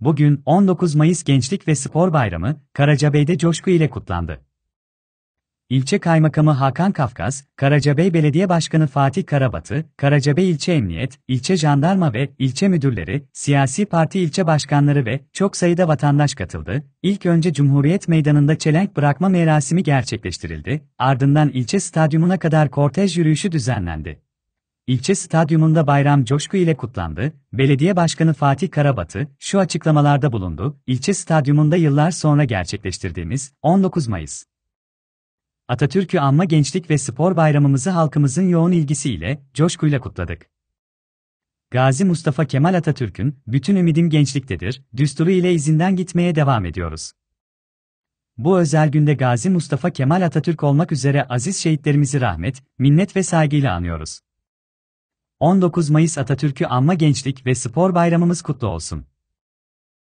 Bugün 19 Mayıs Gençlik ve Spor Bayramı, Karacabey'de coşku ile kutlandı. İlçe Kaymakamı Hakan Kafkas, Karacabey Belediye Başkanı Fatih Karabatı, Karacabey İlçe Emniyet, İlçe Jandarma ve İlçe müdürleri, siyasi parti İlçe başkanları ve çok sayıda vatandaş katıldı. İlk önce Cumhuriyet Meydanı'nda çelenk bırakma merasimi gerçekleştirildi, ardından ilçe stadyumuna kadar kortej yürüyüşü düzenlendi. İlçe stadyumunda bayram coşku ile kutlandı, Belediye Başkanı Fatih Karabatı, şu açıklamalarda bulundu, İlçe stadyumunda yıllar sonra gerçekleştirdiğimiz 19 Mayıs. Atatürk'ü anma gençlik ve spor bayramımızı halkımızın yoğun ilgisiyle, coşkuyla kutladık. Gazi Mustafa Kemal Atatürk'ün, bütün ümidim gençliktedir, düsturu ile izinden gitmeye devam ediyoruz. Bu özel günde Gazi Mustafa Kemal Atatürk olmak üzere aziz şehitlerimizi rahmet, minnet ve saygıyla anıyoruz. 19 Mayıs Atatürk'ü anma gençlik ve spor bayramımız kutlu olsun.